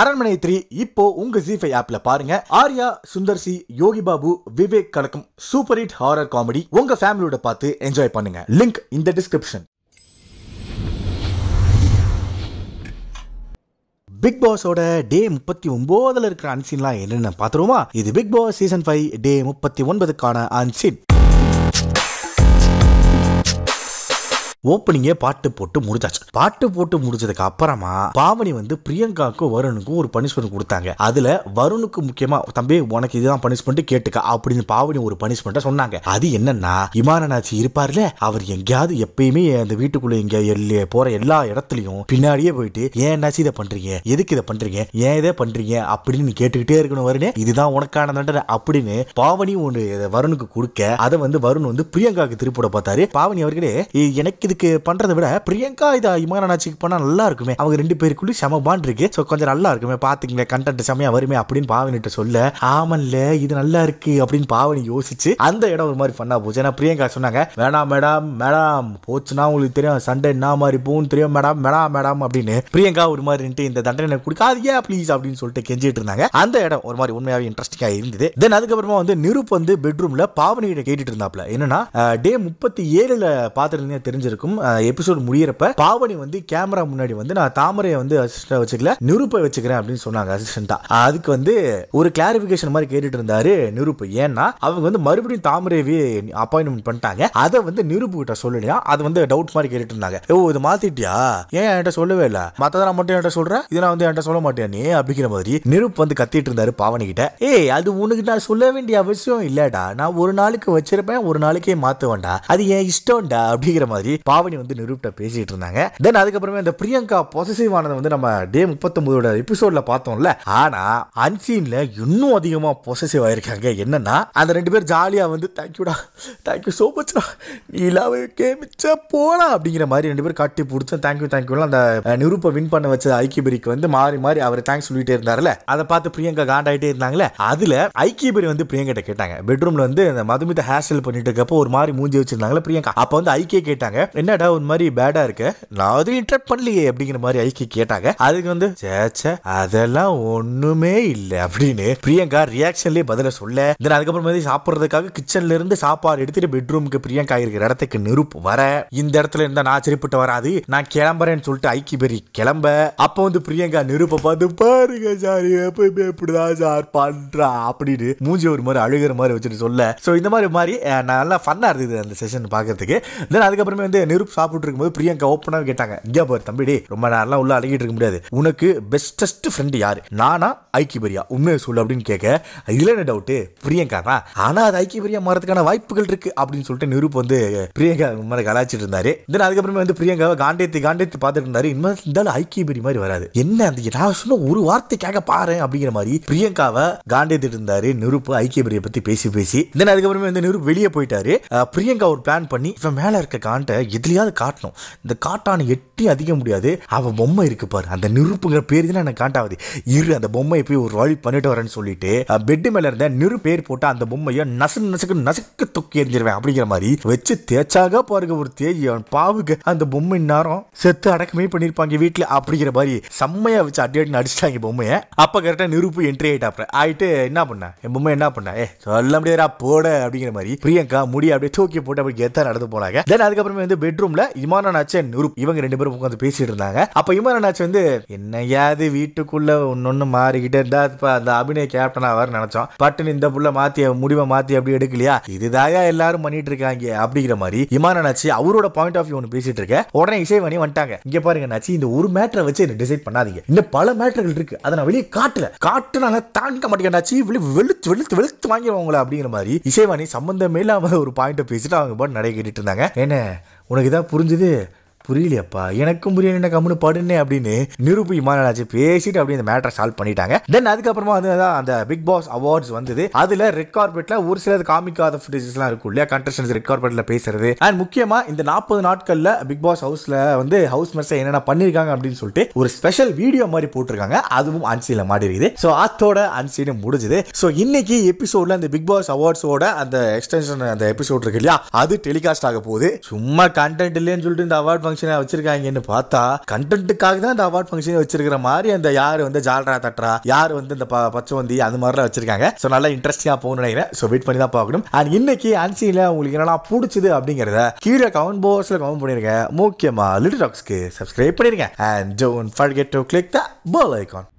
அரண்மனை த்ரீ இப்போ உங்க ஜி ஃபைவ் ஆப்ல பாருங்க ஆர்யா சுந்தர் சி யோகி பாபு விவேக் கலக்கும் சூப்பர் ஹிட் ஹாரர் காமெடி உங்க ஃபேமிலியோட பார்த்து என்ஜாய் பண்ணுங்க லிங்க் இந்த டிஸ்கிரிப்ஷன் பிக் பாஸோட டே முப்பத்தி ஒன்பதுல இருக்கிற அன்சின்லாம் என்னென்ன பார்த்துருவோமா இது Bigg Boss season five day முப்பத்தி ஒன்பதுக்கான அன்சின் ஓப்பனிங்கே பாட்டு போட்டு முடிஞ்சாச்சு பாட்டு போட்டு முடிஞ்சதுக்கு அப்புறமா பாவனி வந்து பிரியங்காக்கும் வருணுக்கும் ஒரு பனிஷ்மெண்ட் கொடுத்தாங்க அதுல வருணுக்கு முக்கியமா தம்பி உனக்கு இதுதான் பனிஷ்மெண்ட் கேட்டுக்க அப்படின்னு பாவனி ஒரு பனிஷ்மெண்ட் சொன்னாங்க அது என்னன்னா இமானநாச்சி இருப்பார்ல அவர் எங்கேயாவது எப்பயுமே அந்த வீட்டுக்குள்ள இங்க போற எல்லா இடத்துலயும் பின்னாடியே போயிட்டு ஏன் என்னாச்சு இதை பண்றீங்க எதுக்கு இதை பண்றீங்க ஏன் இதை பண்றீங்க அப்படின்னு கேட்டுக்கிட்டே இருக்கணும் வருணே இதுதான் உனக்கான தண்டனை அப்படின்னு பாவனி ஒன்று வருணுக்கு கொடுக்க அதை வந்து வருண் வந்து பிரியங்காக்கு திருப்பிட பார்த்தாரு பாவனி அவர்களே எனக்கு இதுக்கு பண்றதை விட பிரியங்கா இதை இமான் அனாச்சிக்கு பண்ணா நல்லா இருக்குமே அவங்க ரெண்டு பேருக்குள்ளே செம பாண்ட் இருக்கு ஸோ கொஞ்சம் நல்லா இருக்குமே பாத்துக்கங்க கண்டென்ட் செமையா வருமே அப்படின்னு பாவனிட்ட சொல்ல ஆமன்ல இது நல்லா இருக்கு அப்படின்னு பாவனி யோசிச்சு அந்த இடம் ஒரு மாதிரி பண்ணா போச்சு ஏன்னா பிரியங்கா சொன்னாங்க வேணாம் மேடம் மேடம் போச்சுன்னா உங்களுக்கு தெரியும் சண்டே என்ன மாதிரி போகும் தெரியும் மேடம் மேடம் மேடம் அப்படின்னு பிரியங்கா ஒரு மாதிரி இந்த தண்டனை கொடுக்காதீங்க ப்ளீஸ் அப்படின்னு சொல்லிட்டு கெஞ்சிட்டு இருந்தாங்க அந்த இடம் ஒரு மாதிரி உண்மையாவே இன்ட்ரெஸ்டிங்கா இருந்தது தென் அதுக்கப்புறமா வந்து நிருப் வந்து பெட்ரூம்ல பாவனிகிட்ட கேட்டுட்டு இருந்தாப்ல என்னன்னா டே முப்பத்தி ஏழுல பாத்துருந்தீங்க தெரிஞ்சிருக்கு இருக்கும் எபிசோட் முடியிறப்ப பாவனி வந்து கேமரா முன்னாடி வந்து நான் தாமரையை வந்து அசிஸ்டண்டா வச்சுக்கல நிருப்பை வச்சுக்கிறேன் அப்படின்னு சொன்னாங்க அசிஸ்டன்டா அதுக்கு வந்து ஒரு கிளாரிபிகேஷன் மாதிரி கேட்டுட்டு இருந்தாரு நிருப்பு ஏன்னா அவங்க வந்து மறுபடியும் தாமரையவே அப்பாயின்மெண்ட் பண்ணிட்டாங்க அதை வந்து நிருப்பு கிட்ட சொல்லலையா அது வந்து டவுட் மாதிரி கேட்டுட்டு இருந்தாங்க ஓ இது மாத்திட்டியா ஏன் என்கிட்ட சொல்லவே இல்ல மத்ததான் மட்டும் என்கிட்ட சொல்றேன் இதை நான் வந்து என்கிட்ட சொல்ல மாட்டேன் நீ அப்படிங்கிற மாதிரி நிருப் வந்து கத்திட்டு இருந்தாரு பாவனி கிட்ட ஏய் அது உனக்கு நான் சொல்ல வேண்டிய அவசியம் இல்லடா நான் ஒரு நாளுக்கு வச்சிருப்பேன் ஒரு நாளைக்கே மாத்துவேன்டா அது என் இஷ்டம்டா அப்படிங்கிற மாதிரி பாவனி வந்து நிரூப்ட பேசிட்டு இருந்தாங்க தென் அதுக்கப்புறமே அந்த பிரியங்கா பாசிட்டிவ் ஆனது வந்து நம்ம டே முப்பத்தொன்பதோட எபிசோட்ல பார்த்தோம்ல ஆனா அன்சீன்ல இன்னும் அதிகமா பாசிட்டிவ் ஆயிருக்காங்க என்னன்னா அந்த ரெண்டு பேர் ஜாலியா வந்து தேங்க்யூடா தேங்க்யூ சோ மச்டா நீ இல்லாம கேமிச்ச போலாம் அப்படிங்கிற மாதிரி ரெண்டு பேரும் கட்டி பிடிச்சோம் தேங்க்யூ தேங்க்யூலாம் அந்த நிரூப்பை வின் பண்ண வச்ச ஐக்கியபெரிக்கு வந்து மாறி மாறி அவர் தேங்க்ஸ் சொல்லிட்டே இருந்தார்ல அதை பார்த்து பிரியங்கா காண்டாயிட்டே இருந்தாங்களே அதுல ஐக்கியபெரி வந்து பிரியங்கிட்ட கேட்டாங்க பெட்ரூம்ல வந்து மதுமித ஹேர் ஸ்டைல் பண்ணிட்டு இருக்கப்போ ஒரு மாதிரி மூஞ்சி வச்சிருந்தாங்களே பிரியங்கா அப்போ வந்து ஐக்கிய கேட்டாங்க என்னடா ஒரு மாதிரி பேடா இருக்க நான் அதுவும் இன்ட்ரப்ட் பண்ணலையே அப்படிங்கிற மாதிரி ஐக்கி கேட்டாங்க அதுக்கு வந்து சேச்ச அதெல்லாம் ஒண்ணுமே இல்லை அப்படின்னு பிரியங்கா ரியாக்ஷன்லயே பதில சொல்ல தென் அதுக்கப்புறம் சாப்பிடுறதுக்காக சாப்பிட்றதுக்காக கிச்சன்ல இருந்து சாப்பாடு எடுத்துட்டு பெட்ரூமுக்கு பிரியங்கா இருக்கிற இடத்துக்கு நெருப்பு வர இந்த இடத்துல இருந்தா நான் சரிப்பட்டு வராது நான் கிளம்புறேன்னு சொல்லிட்டு ஐக்கி பெரிய கிளம்ப அப்போ வந்து பிரியங்கா நெருப்ப பார்த்து பாருங்க சார் எப்பயுமே இப்படிதான் சார் பண்றா அப்படின்னு மூஞ்சி ஒரு மாதிரி அழுகிற மாதிரி வச்சுட்டு சொல்ல ஸோ இந்த மாதிரி மாதிரி நல்லா ஃபன்னா இருந்தது அந்த செஷன் பார்க்கறதுக்கு தென் அதுக்கப்புறமே வந்து நெருப்பு சாப்பிட்டு இருக்கும்போது பிரியங்கா ஓப்பனாக கேட்டாங்க இங்கே பாரு தம்பிடி ரொம்ப நேரம்லாம் உள்ள அழகிட்டு இருக்க முடியாது உனக்கு பெஸ்டஸ்ட் ஃப்ரெண்டு யாரு நானா ஐக்கிபரியா உண்மையை சொல்லு அப்படின்னு கேட்க இதில் என்ன டவுட்டு பிரியங்கா தான் ஆனால் அது ஐக்கிபரியா மாறதுக்கான வாய்ப்புகள் இருக்கு அப்படின்னு சொல்லிட்டு நெருப்பு வந்து பிரியங்கா மேலே கலாச்சிட்டு இருந்தாரு தென் அதுக்கப்புறமே வந்து பிரியங்காவை காண்டேத்தி காண்டேத்தி பார்த்துட்டு இருந்தாரு இன்னும் இருந்தாலும் ஐக்கிபரி மாதிரி வராது என்ன அந்த நான் சொன்ன ஒரு வார்த்தைக்காக பாரு அப்படிங்கிற மாதிரி பிரியங்காவை காண்டேத்திட்டு இருந்தாரு ஐக்கிய ஐக்கியபரியை பத்தி பேசி பேசி தென் அதுக்கப்புறமே வந்து நிருப் வெளியே போயிட்டாரு பிரியங்கா ஒரு பிளான் பண்ணி இப்ப மேல இருக்க காண்டை எதுலையாவது காட்டணும் இந்த காட்டான எட்டி அதிக முடியாது அவள் பொம்மை இருக்குப்பார் பாரு அந்த நெருப்புங்கிற பேர் தான் எனக்கு காட்டாவது இரு அந்த பொம்மையை போய் ஒரு வழி பண்ணிட்டு வரேன்னு சொல்லிட்டு பெட்டு மேலே இருந்த நெருப்பு பேர் போட்டு அந்த பொம்மையை நசு நசுக்கு நசுக்கு தொக்கி எறிஞ்சிருவேன் அப்படிங்கிற மாதிரி வச்சு தேய்ச்சாக பாருங்க ஒரு தேஜி அவன் பாவுக்கு அந்த பொம்மை நேரம் செத்து அடக்கமே பண்ணியிருப்பாங்க வீட்டில் அப்படிங்கிற மாதிரி செம்மையாக வச்சு அடி அடி அடிச்சிட்டாங்க பொம்மையை அப்போ கரெக்டாக நெருப்பு என்ட்ரி அப்புறம் ஆகிட்டு என்ன பண்ணேன் என் பொம்மை என்ன பண்ண ஏ சொல்ல முடியாதா போட அப்படிங்கிற மாதிரி பிரியங்கா முடி அப்படியே தூக்கி போட்டு அப்படி கெத்தா நடந்து போனாங்க தென் அதுக்கப்புறமே வந்து பெட்ரூம்ல இமானான் அச்சன் உருப் இவங்க ரெண்டு பேரும் உட்காந்து பேசிட்டு இருந்தாங்க அப்ப இமானான் அச்சன் வந்து என்னையாது வீட்டுக்குள்ள ஒன்னொன்னு மாறிக்கிட்டே இருந்தா அந்த அபிநய கேப்டன் ஆவார் நினைச்சோம் பட்டுன்னு இந்த புள்ள மாத்தி முடிவை மாத்தி அப்படி எடுக்கலையா இதுதாயா எல்லாரும் பண்ணிட்டு இருக்காங்க அப்படிங்கிற மாதிரி இமான அச்சு அவரோட பாயிண்ட் ஆஃப் வியூ ஒன்று பேசிட்டு இருக்க உடனே இசைவாணி வந்துட்டாங்க இங்க பாருங்க நாச்சி இந்த ஒரு மேட்டரை வச்சு என்ன டிசைட் பண்ணாதீங்க இன்னும் பல மேட்டர்கள் இருக்கு அதை நான் வெளியே காட்டல காட்டுனால தாண்டிக்க மாட்டேங்கிறாச்சு வெளுத்து வெளுத்து வெளுத்து வாங்கிடுவாங்களா அப்படிங்கிற மாதிரி இசைவாணி சம்பந்தமே இல்லாம ஒரு பாயிண்ட் பேசிட்டு அவங்க பாட்டு நடை கேட்டுட்டு இருந்தாங்க என்ன உனக்கு இதாக புரிஞ்சுது புரியலையப்பா எனக்கும் புரியல என்ன கம்னு படுனே அப்படின்னு நிரூபி இமானாச்சு பேசிட்டு அப்படி இந்த மேட்டரை சால்வ் பண்ணிட்டாங்க தென் அதுக்கப்புறமா வந்து அந்த பிக் பாஸ் அவார்ட்ஸ் வந்தது அதுல ரெட் கார்பெட்ல ஒரு சில காமிக்காத ஃபுட்டேஜஸ்லாம் இருக்கும் இல்லையா கண்டஸ்டன்ஸ் ரெட் கார்பெட்ல பேசுறது அண்ட் முக்கியமா இந்த நாற்பது நாட்கள்ல பிக் பாஸ் ஹவுஸ்ல வந்து ஹவுஸ் மெஸ்ஸை என்னென்ன பண்ணிருக்காங்க அப்படின்னு சொல்லிட்டு ஒரு ஸ்பெஷல் வீடியோ மாதிரி போட்டிருக்காங்க அதுவும் அன்சீல மாடி இருக்குது ஸோ அத்தோட அன்சீனு முடிஞ்சது ஸோ இன்னைக்கு எபிசோட்ல இந்த பிக் பாஸ் அவார்ட்ஸோட அந்த எக்ஸ்டென்ஷன் அந்த எபிசோட் இருக்கு இல்லையா அது டெலிகாஸ்ட் ஆக போகுது சும்மா கண்டென்ட் இல்லைன்னு சொல்லிட்டு இந்த அவார்ட் ஃபங்க்ஷனாக வச்சிருக்காங்கன்னு பார்த்தா கண்டென்ட்டுக்காக தான் அந்த அவார்ட் ஃபங்க்ஷன் வச்சிருக்கிற மாதிரி அந்த யார் வந்து ஜால்ரா தட்ரா யார் வந்து இந்த பச்சை வந்தி அது மாதிரிலாம் வச்சிருக்காங்க ஸோ நல்லா இன்ட்ரெஸ்டிங்காக போகணும் நினைக்கிறேன் ஸோ வெயிட் பண்ணி தான் பார்க்கணும் அண்ட் இன்னைக்கு அன்சியில் உங்களுக்கு என்னெல்லாம் பிடிச்சது அப்படிங்கிறத கீழே கமெண்ட் பாக்ஸில் கமெண்ட் பண்ணிருங்க முக்கியமாக லிட்டில் டாக்ஸ்க்கு சப்ஸ்கிரைப் பண்ணிருங்க and don't forget to click the bell icon